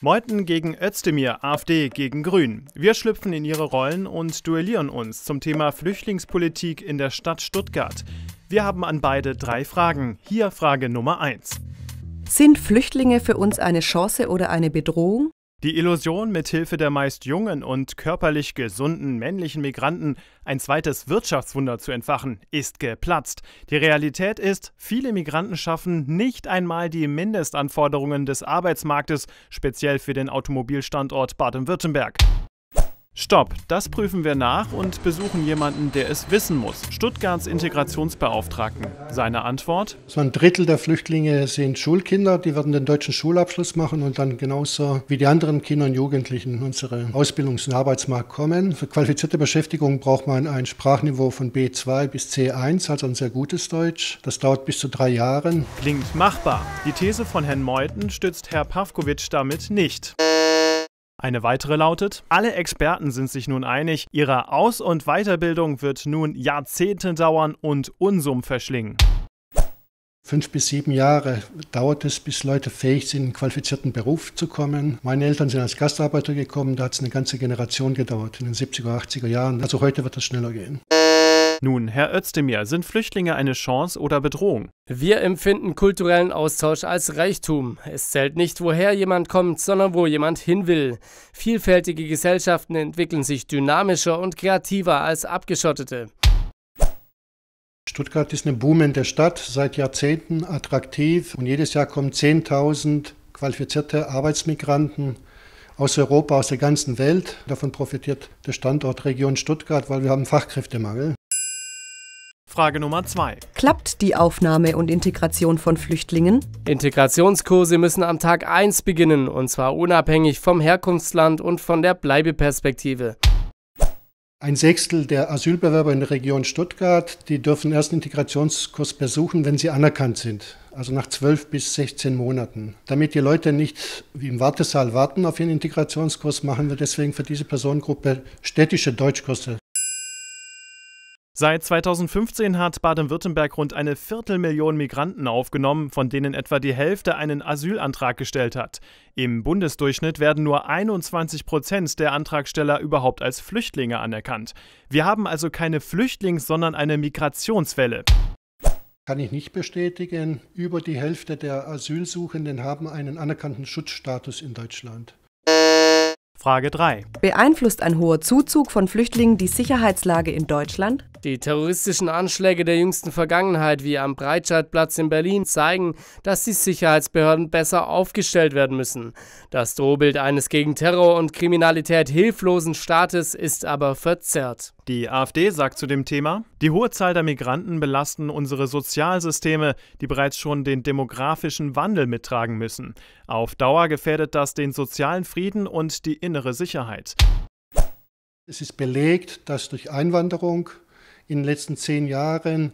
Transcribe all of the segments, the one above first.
Meuten gegen Özdemir, AfD gegen Grün. Wir schlüpfen in ihre Rollen und duellieren uns zum Thema Flüchtlingspolitik in der Stadt Stuttgart. Wir haben an beide drei Fragen. Hier Frage Nummer eins. Sind Flüchtlinge für uns eine Chance oder eine Bedrohung? Die Illusion, mithilfe der meist jungen und körperlich gesunden männlichen Migranten ein zweites Wirtschaftswunder zu entfachen, ist geplatzt. Die Realität ist, viele Migranten schaffen nicht einmal die Mindestanforderungen des Arbeitsmarktes, speziell für den Automobilstandort Baden-Württemberg. Stopp, das prüfen wir nach und besuchen jemanden, der es wissen muss. Stuttgarts Integrationsbeauftragten. Seine Antwort? So ein Drittel der Flüchtlinge sind Schulkinder, die werden den deutschen Schulabschluss machen und dann genauso wie die anderen Kinder und Jugendlichen in unsere Ausbildungs- und Arbeitsmarkt kommen. Für qualifizierte Beschäftigung braucht man ein Sprachniveau von B2 bis C1, also ein sehr gutes Deutsch. Das dauert bis zu drei Jahren. Klingt machbar. Die These von Herrn Meuthen stützt Herr Pavkovic damit nicht. Eine weitere lautet, alle Experten sind sich nun einig, ihre Aus- und Weiterbildung wird nun Jahrzehnte dauern und Unsum verschlingen. Fünf bis sieben Jahre dauert es, bis Leute fähig sind, in einen qualifizierten Beruf zu kommen. Meine Eltern sind als Gastarbeiter gekommen, da hat es eine ganze Generation gedauert, in den 70er, 80er Jahren. Also heute wird das schneller gehen. Nun, Herr Özdemir, sind Flüchtlinge eine Chance oder Bedrohung? Wir empfinden kulturellen Austausch als Reichtum. Es zählt nicht, woher jemand kommt, sondern wo jemand hin will. Vielfältige Gesellschaften entwickeln sich dynamischer und kreativer als abgeschottete. Stuttgart ist eine boomende Stadt, seit Jahrzehnten attraktiv und jedes Jahr kommen 10.000 qualifizierte Arbeitsmigranten aus Europa, aus der ganzen Welt. Davon profitiert der Standort Region Stuttgart, weil wir haben Fachkräftemangel. Frage Nummer zwei. Klappt die Aufnahme und Integration von Flüchtlingen? Integrationskurse müssen am Tag 1 beginnen, und zwar unabhängig vom Herkunftsland und von der Bleibeperspektive. Ein Sechstel der Asylbewerber in der Region Stuttgart, die dürfen erst einen Integrationskurs besuchen, wenn sie anerkannt sind. Also nach 12 bis 16 Monaten. Damit die Leute nicht wie im Wartesaal warten auf ihren Integrationskurs, machen wir deswegen für diese Personengruppe städtische Deutschkurse. Seit 2015 hat Baden-Württemberg rund eine Viertelmillion Migranten aufgenommen, von denen etwa die Hälfte einen Asylantrag gestellt hat. Im Bundesdurchschnitt werden nur 21 Prozent der Antragsteller überhaupt als Flüchtlinge anerkannt. Wir haben also keine Flüchtlings-, sondern eine Migrationswelle. Kann ich nicht bestätigen. Über die Hälfte der Asylsuchenden haben einen anerkannten Schutzstatus in Deutschland. Frage 3. Beeinflusst ein hoher Zuzug von Flüchtlingen die Sicherheitslage in Deutschland? Die terroristischen Anschläge der jüngsten Vergangenheit, wie am Breitscheidplatz in Berlin, zeigen, dass die Sicherheitsbehörden besser aufgestellt werden müssen. Das Drohbild eines gegen Terror und Kriminalität hilflosen Staates ist aber verzerrt. Die AfD sagt zu dem Thema, die hohe Zahl der Migranten belasten unsere Sozialsysteme, die bereits schon den demografischen Wandel mittragen müssen. Auf Dauer gefährdet das den sozialen Frieden und die innere Sicherheit. Es ist belegt, dass durch Einwanderung in den letzten zehn Jahren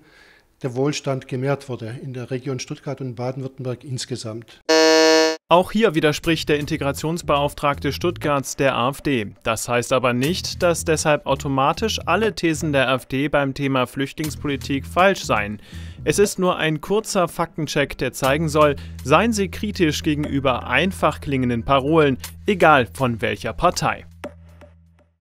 der Wohlstand gemehrt wurde in der Region Stuttgart und Baden-Württemberg insgesamt. Auch hier widerspricht der Integrationsbeauftragte Stuttgarts der AfD. Das heißt aber nicht, dass deshalb automatisch alle Thesen der AfD beim Thema Flüchtlingspolitik falsch seien. Es ist nur ein kurzer Faktencheck, der zeigen soll, seien Sie kritisch gegenüber einfach klingenden Parolen, egal von welcher Partei.